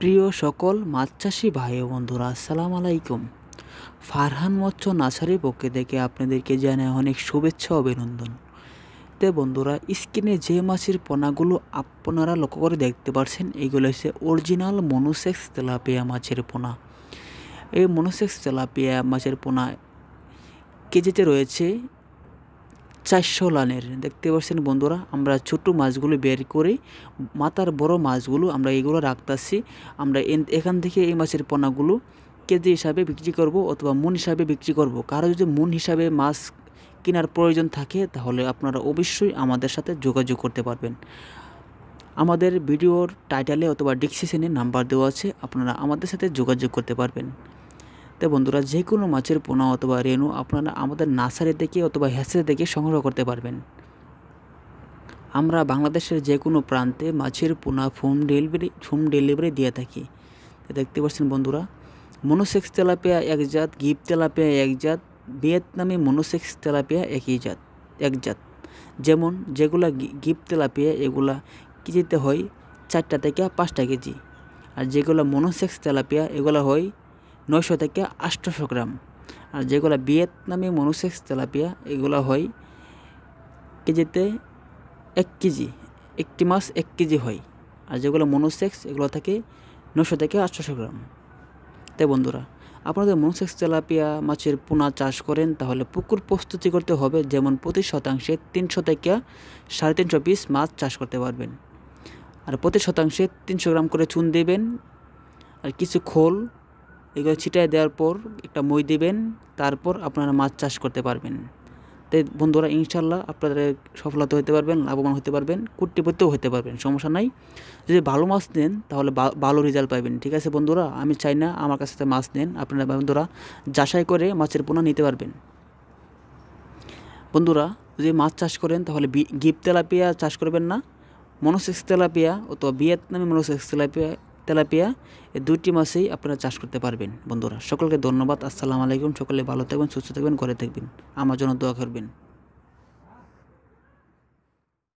প্রিয় সকল মাছ চাষি ভাই বন্ধুরা আসসালাম আলাইকুম ফারহান মৎস্য নার্সারির পক্ষে থেকে আপনাদেরকে জানায় অনেক শুভেচ্ছা অভিনন্দন তে বন্ধুরা স্ক্রিনে যে মাছের পোনাগুলো আপনারা লক্ষ্য করে দেখতে পারছেন এগুলো হচ্ছে অরিজিনাল মনোসেক্স তেলাপিয়া মাছের পোনা এই মনোসেক্স তেলাপিয়া মাছের পোনা কেজিতে রয়েছে চারশো লানের দেখতে পাচ্ছেন বন্ধুরা আমরা ছোট মাছগুলো বের করে মাথার বড় মাছগুলো আমরা এগুলো রাখতেছি আমরা এখান থেকে এই মাছের পোনাগুলো কেজি হিসাবে বিক্রি করব অথবা মন হিসাবে বিক্রি করব কারো যদি মন হিসাবে মাছ কেনার প্রয়োজন থাকে তাহলে আপনারা অবশ্যই আমাদের সাথে যোগাযোগ করতে পারবেন আমাদের ভিডিওর টাইটেলে অথবা ডিসক্রিপশানে নাম্বার দেওয়া আছে আপনারা আমাদের সাথে যোগাযোগ করতে পারবেন তো বন্ধুরা যে কোনো মাছের পোনা অথবা রেণু আপনারা আমাদের নার্সারি থেকে অথবা হ্যাসারি থেকে সংগ্রহ করতে পারবেন আমরা বাংলাদেশের যে কোনো প্রান্তে মাছের পোনা হোম ডেলিভারি হোম ডেলিভারি দিয়ে থাকি দেখতে পাচ্ছেন বন্ধুরা মনোসেক্স তেলাপিয়া এক জাত গিপ তেলাপিয়া এক জাত ভিয়েতনামি মনোসেক্স তেলাপিয়া একই জাত এক জাত যেমন যেগুলা গিপ তেলাপিয়া এগুলা কেজিতে হয় চারটা থেকে পাঁচটা কেজি আর যেগুলো মনোসেক্স তেলাপিয়া এগুলো হয় নয়শো থেকে আটশোশো গ্রাম আর যেগুলো ভিয়েতনামি মনুসেক্স তেলাপিয়া এগুলো হয় কেজিতে এক কেজি একটি মাছ এক কেজি হয় আর যেগুলো মনুসেক্স এগুলো থাকে নশো থেকে আটশোশো গ্রাম তাই বন্ধুরা আপনাদের মনুসেক্স তেলাপিয়া মাছের পোনা চাষ করেন তাহলে পুকুর প্রস্তুতি করতে হবে যেমন প্রতি শতাংশে তিনশো থেকে সাড়ে তিনশো পিস মাছ চাষ করতে পারবেন আর প্রতি শতাংশে তিনশো গ্রাম করে চুন দেবেন আর কিছু খোল এগুলো ছিটায় দেওয়ার পর একটা মই দেবেন তারপর আপনারা মাছ চাষ করতে পারবেন তাই বন্ধুরা ইনশাল্লাহ আপনাদের সফলতা হতে পারবেন লাভবান হতে পারবেন কুটিপতিও হতে পারবেন সমস্যা নাই যদি ভালো মাছ নেন তাহলে ভালো রেজাল্ট পাবেন ঠিক আছে বন্ধুরা আমি চাই না আমার কাছ থেকে মাছ নেন আপনারা বন্ধুরা যাচাই করে মাছের পোনা নিতে পারবেন বন্ধুরা যদি মাছ চাষ করেন তাহলে গিপ তেলাপিয়া চাষ করবেন না মনোসেক্স তেলাপিয়া অথবা ভিয়েতনামি মনোসেক্স তেলাপিয়া তেলাপিয়া এই দুইটি মাসেই আপনারা চাষ করতে পারবেন বন্ধুরা সকলকে ধন্যবাদ আসসালামু আলাইকুম সকলে ভালো থাকবেন সুস্থ থাকবেন ঘরে থাকবেন আমার জন্য দোয়া করবেন